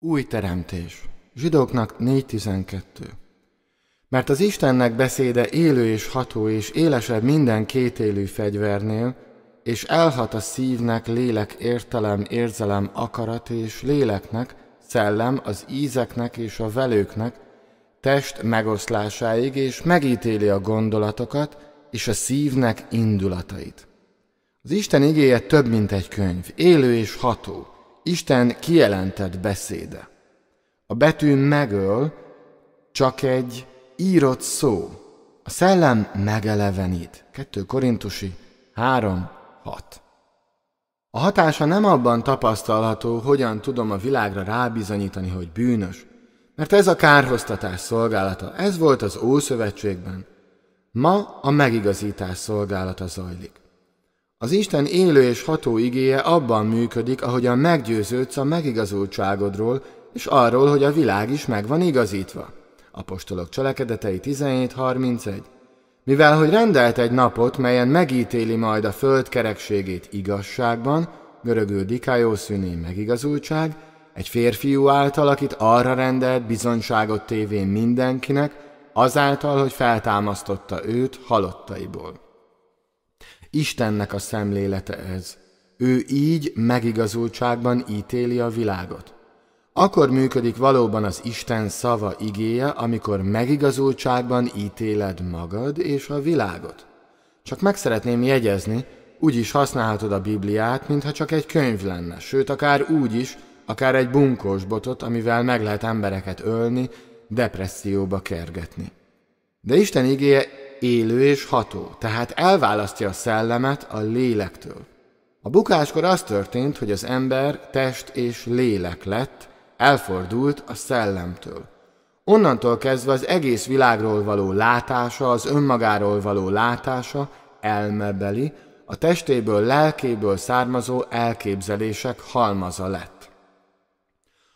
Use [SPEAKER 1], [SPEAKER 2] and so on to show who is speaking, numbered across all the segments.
[SPEAKER 1] Új teremtés. Zsidóknak 4.12. Mert az Istennek beszéde élő és ható és élesebb minden kétélű fegyvernél, és elhat a szívnek lélek értelem, érzelem, akarat és léleknek, szellem az ízeknek és a velőknek, test megoszlásáig, és megítéli a gondolatokat és a szívnek indulatait. Az Isten igéje több, mint egy könyv, élő és ható, Isten kijelentett beszéde. A betű megöl, csak egy írott szó. A szellem megelevenít. 2 Korintusi 3.6 A hatása nem abban tapasztalható, hogyan tudom a világra rábizonyítani, hogy bűnös, mert ez a kárhoztatás szolgálata, ez volt az Ószövetségben. Ma a megigazítás szolgálata zajlik. Az Isten élő és ható igéje abban működik, ahogyan meggyőződsz a megigazultságodról, és arról, hogy a világ is meg van igazítva. Apostolok cselekedetei 17.31 Mivel, hogy rendelt egy napot, melyen megítéli majd a föld kerekségét igazságban, görögül szűné megigazultság, egy férfiú által, akit arra rendelt bizonságot tévén mindenkinek, azáltal, hogy feltámasztotta őt halottaiból. Istennek a szemlélete ez. Ő így megigazultságban ítéli a világot. Akkor működik valóban az Isten szava igéje, amikor megigazultságban ítéled magad és a világot. Csak meg szeretném jegyezni, úgy is használhatod a Bibliát, mintha csak egy könyv lenne, sőt, akár úgy is, akár egy bunkós botot, amivel meg lehet embereket ölni, depresszióba kergetni. De Isten igéje élő és ható, tehát elválasztja a szellemet a lélektől. A bukáskor az történt, hogy az ember test és lélek lett, elfordult a szellemtől. Onnantól kezdve az egész világról való látása, az önmagáról való látása elmebeli, a testéből, lelkéből származó elképzelések halmaza lett.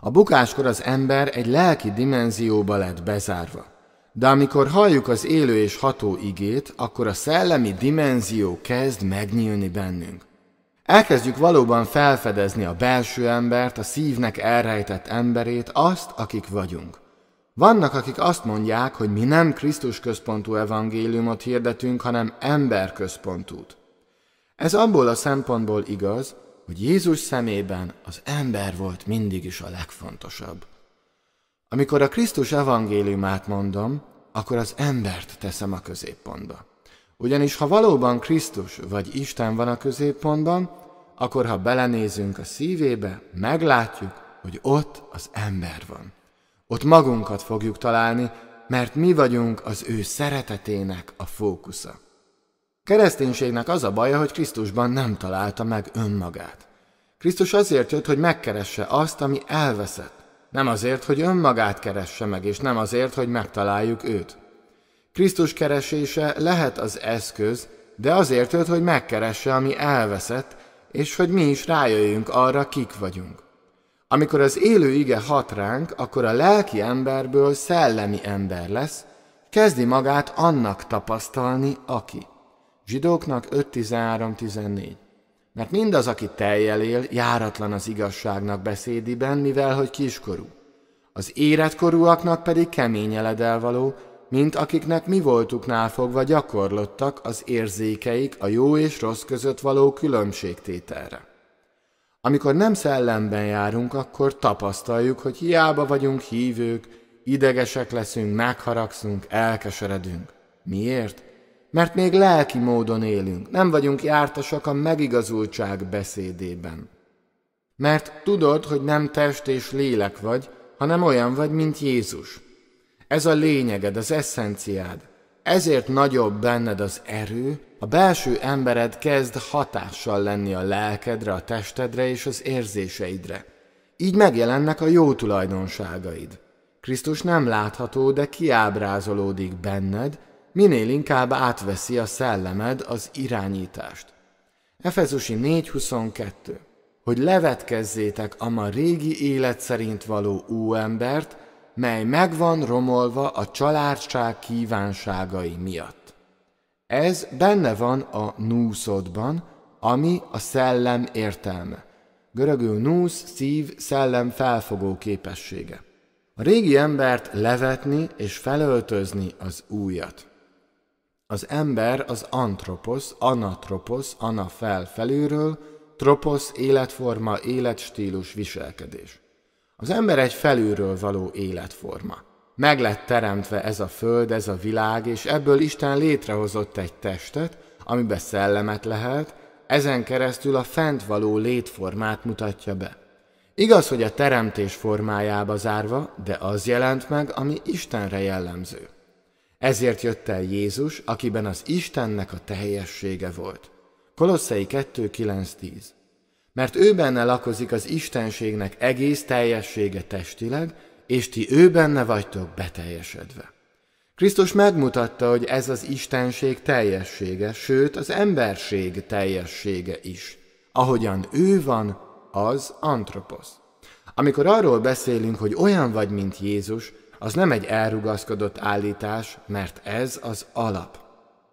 [SPEAKER 1] A bukáskor az ember egy lelki dimenzióba lett bezárva de amikor halljuk az élő és ható igét, akkor a szellemi dimenzió kezd megnyílni bennünk. Elkezdjük valóban felfedezni a belső embert, a szívnek elrejtett emberét, azt, akik vagyunk. Vannak, akik azt mondják, hogy mi nem Krisztus központú evangéliumot hirdetünk, hanem ember központút. Ez abból a szempontból igaz, hogy Jézus szemében az ember volt mindig is a legfontosabb. Amikor a Krisztus evangéliumát mondom, akkor az embert teszem a középpontba. Ugyanis ha valóban Krisztus vagy Isten van a középpontban, akkor ha belenézünk a szívébe, meglátjuk, hogy ott az ember van. Ott magunkat fogjuk találni, mert mi vagyunk az ő szeretetének a fókusza. Kereszténységnek az a baja, hogy Krisztusban nem találta meg önmagát. Krisztus azért jött, hogy megkeresse azt, ami elveszett, nem azért, hogy önmagát keresse meg, és nem azért, hogy megtaláljuk őt. Krisztus keresése lehet az eszköz, de azért őt, hogy megkeresse, ami elveszett, és hogy mi is rájöjjünk arra, kik vagyunk. Amikor az élő ige hat ránk, akkor a lelki emberből szellemi ember lesz, kezdi magát annak tapasztalni, aki. Zsidóknak 5.13.14 mert mindaz, aki teljel él, járatlan az igazságnak beszédiben, mivel hogy kiskorú. Az életkorúaknak pedig kemény eledelvaló, mint akiknek mi voltuknál fogva gyakorlottak az érzékeik a jó és rossz között való különbségtételre. Amikor nem szellemben járunk, akkor tapasztaljuk, hogy hiába vagyunk hívők, idegesek leszünk, megharagszunk, elkeseredünk. Miért? mert még lelki módon élünk, nem vagyunk jártasak a megigazultság beszédében. Mert tudod, hogy nem test és lélek vagy, hanem olyan vagy, mint Jézus. Ez a lényeged, az eszenciád. Ezért nagyobb benned az erő, a belső embered kezd hatással lenni a lelkedre, a testedre és az érzéseidre. Így megjelennek a jó tulajdonságaid. Krisztus nem látható, de kiábrázolódik benned, minél inkább átveszi a szellemed az irányítást. Efezusi 4.22 Hogy levetkezzétek a ma régi élet szerint való úembert, mely megvan romolva a családság kívánságai miatt. Ez benne van a núszodban, ami a szellem értelme. Görögül núsz, szív, szellem felfogó képessége. A régi embert levetni és felöltözni az újat. Az ember az antroposz, anatroposz, ana fel felülről, troposz életforma, életstílus, viselkedés. Az ember egy felülről való életforma. Meg lett teremtve ez a föld, ez a világ, és ebből Isten létrehozott egy testet, amiben szellemet lehet, ezen keresztül a fent való létformát mutatja be. Igaz, hogy a teremtés formájába zárva, de az jelent meg, ami Istenre jellemző. Ezért jött el Jézus, akiben az Istennek a teljessége volt. Kolosszai 2.9.10 Mert ő benne lakozik az Istenségnek egész teljessége testileg, és ti ő benne vagytok beteljesedve. Krisztus megmutatta, hogy ez az Istenség teljessége, sőt az emberség teljessége is. Ahogyan ő van, az antroposz. Amikor arról beszélünk, hogy olyan vagy, mint Jézus, az nem egy elrugaszkodott állítás, mert ez az alap.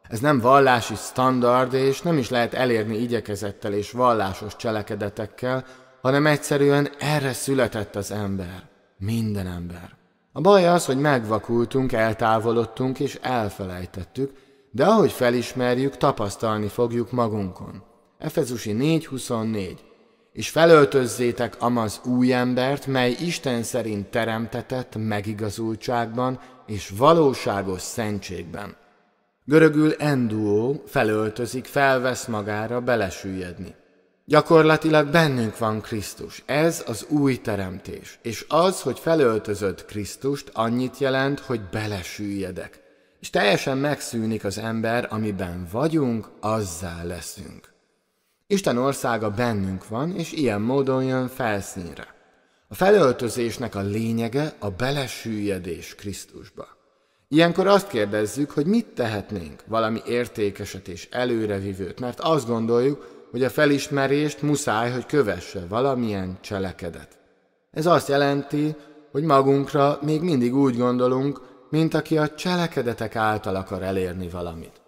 [SPEAKER 1] Ez nem vallási standard, és nem is lehet elérni igyekezettel és vallásos cselekedetekkel, hanem egyszerűen erre született az ember. Minden ember. A baj az, hogy megvakultunk, eltávolodtunk és elfelejtettük, de ahogy felismerjük, tapasztalni fogjuk magunkon. Efezusi 4.24 és felöltözzétek amaz új embert, mely Isten szerint teremtetett megigazultságban és valóságos szentségben. Görögül enduó felöltözik, felvesz magára belesüllyedni. Gyakorlatilag bennünk van Krisztus, ez az új teremtés, és az, hogy felöltözött Krisztust, annyit jelent, hogy belesüljedek, és teljesen megszűnik az ember, amiben vagyunk, azzá leszünk. Isten országa bennünk van, és ilyen módon jön felszínre. A felöltözésnek a lényege a belesüllyedés Krisztusba. Ilyenkor azt kérdezzük, hogy mit tehetnénk, valami értékeset és előrevivőt, mert azt gondoljuk, hogy a felismerést muszáj, hogy kövesse valamilyen cselekedet. Ez azt jelenti, hogy magunkra még mindig úgy gondolunk, mint aki a cselekedetek által akar elérni valamit.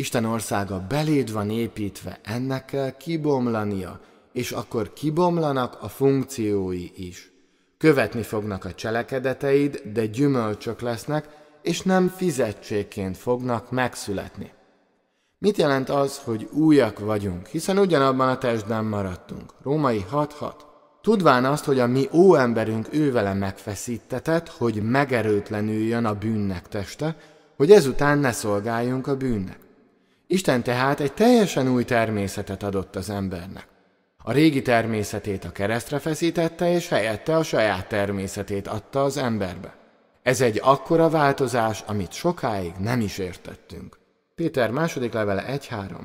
[SPEAKER 1] Isten országa beléd van építve, ennek kell kibomlania, és akkor kibomlanak a funkciói is. Követni fognak a cselekedeteid, de gyümölcsök lesznek, és nem fizetségként fognak megszületni. Mit jelent az, hogy újak vagyunk, hiszen ugyanabban a testben maradtunk? Római 6.6. Tudván azt, hogy a mi óemberünk ővele megfeszítetett, hogy megerőtlenüljön a bűnnek teste, hogy ezután ne szolgáljunk a bűnnek. Isten tehát egy teljesen új természetet adott az embernek. A régi természetét a keresztre feszítette, és helyette a saját természetét adta az emberbe. Ez egy akkora változás, amit sokáig nem is értettünk. Péter második levele 1.3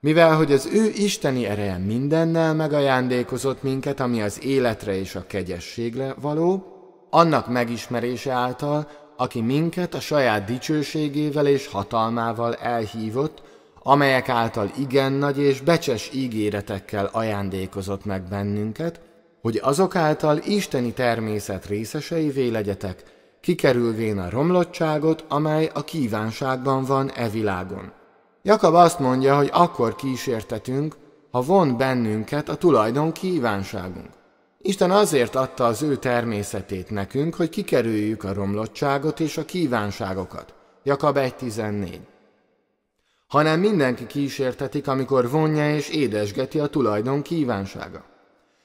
[SPEAKER 1] Mivel, hogy az ő isteni ereje mindennel megajándékozott minket, ami az életre és a kegyességre való, annak megismerése által, aki minket a saját dicsőségével és hatalmával elhívott, amelyek által igen nagy és becses ígéretekkel ajándékozott meg bennünket, hogy azok által isteni természet részeseivé legyetek, kikerülvén a romlottságot, amely a kívánságban van e világon. Jakab azt mondja, hogy akkor kísértetünk, ha von bennünket a tulajdon kívánságunk. Isten azért adta az ő természetét nekünk, hogy kikerüljük a romlottságot és a kívánságokat. Jakab 1.14 hanem mindenki kísértetik, amikor vonja és édesgeti a tulajdon kívánsága.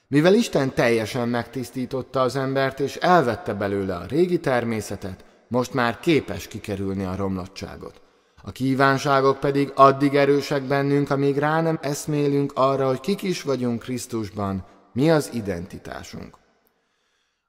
[SPEAKER 1] Mivel Isten teljesen megtisztította az embert és elvette belőle a régi természetet, most már képes kikerülni a romlottságot. A kívánságok pedig addig erősek bennünk, amíg rá nem eszmélünk arra, hogy kik is vagyunk Krisztusban, mi az identitásunk.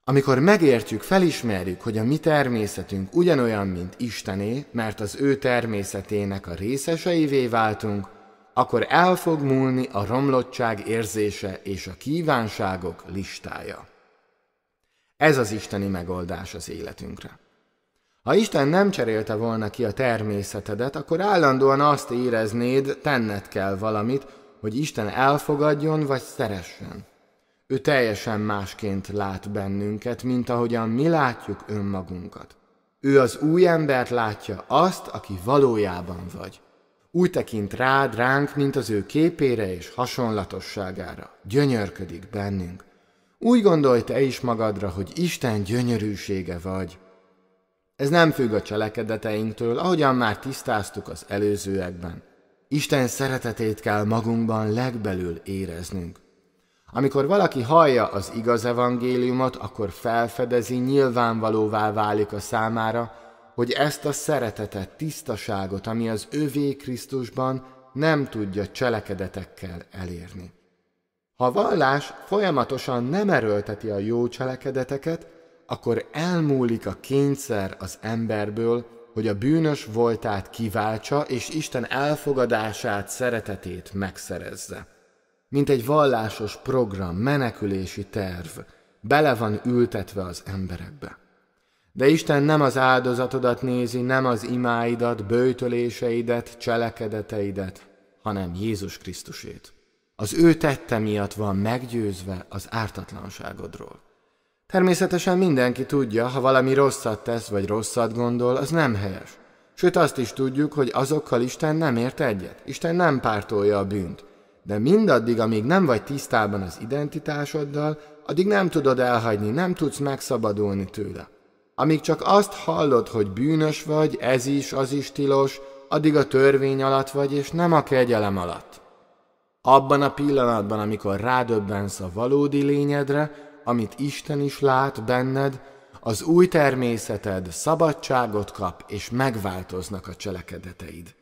[SPEAKER 1] Amikor megértjük, felismerjük, hogy a mi természetünk ugyanolyan, mint Istené, mert az ő természetének a részeseivé váltunk, akkor el fog múlni a romlottság érzése és a kívánságok listája. Ez az isteni megoldás az életünkre. Ha Isten nem cserélte volna ki a természetedet, akkor állandóan azt éreznéd, tenned kell valamit, hogy Isten elfogadjon vagy szeressen. Ő teljesen másként lát bennünket, mint ahogyan mi látjuk önmagunkat. Ő az új embert látja azt, aki valójában vagy. Úgy tekint rád, ránk, mint az ő képére és hasonlatosságára. Gyönyörködik bennünk. Úgy gondolj te is magadra, hogy Isten gyönyörűsége vagy. Ez nem függ a cselekedeteinktől, ahogyan már tisztáztuk az előzőekben. Isten szeretetét kell magunkban legbelül éreznünk. Amikor valaki hallja az igaz evangéliumot, akkor felfedezi, nyilvánvalóvá válik a számára, hogy ezt a szeretetet, tisztaságot, ami az övé Krisztusban, nem tudja cselekedetekkel elérni. Ha a vallás folyamatosan nem erőlteti a jó cselekedeteket, akkor elmúlik a kényszer az emberből, hogy a bűnös voltát kiváltsa és Isten elfogadását, szeretetét megszerezze mint egy vallásos program, menekülési terv, bele van ültetve az emberekbe. De Isten nem az áldozatodat nézi, nem az imáidat, bőtöléseidet, cselekedeteidet, hanem Jézus Krisztusét. Az ő tette miatt van meggyőzve az ártatlanságodról. Természetesen mindenki tudja, ha valami rosszat tesz vagy rosszat gondol, az nem helyes. Sőt azt is tudjuk, hogy azokkal Isten nem ért egyet. Isten nem pártolja a bűnt de mindaddig, amíg nem vagy tisztában az identitásoddal, addig nem tudod elhagyni, nem tudsz megszabadulni tőle. Amíg csak azt hallod, hogy bűnös vagy, ez is, az is tilos, addig a törvény alatt vagy, és nem a kegyelem alatt. Abban a pillanatban, amikor rádöbbensz a valódi lényedre, amit Isten is lát benned, az új természeted szabadságot kap, és megváltoznak a cselekedeteid.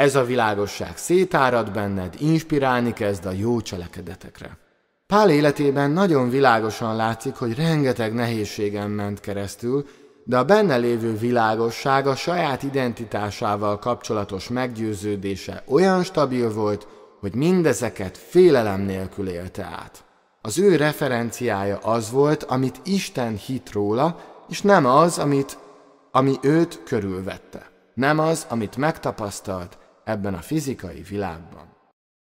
[SPEAKER 1] Ez a világosság szétárad benned, inspirálni kezd a jó cselekedetekre. Pál életében nagyon világosan látszik, hogy rengeteg nehézségen ment keresztül, de a benne lévő világosság a saját identitásával kapcsolatos meggyőződése olyan stabil volt, hogy mindezeket félelem nélkül élte át. Az ő referenciája az volt, amit Isten hit róla, és nem az, amit, ami őt körülvette. Nem az, amit megtapasztalt, ebben a fizikai világban.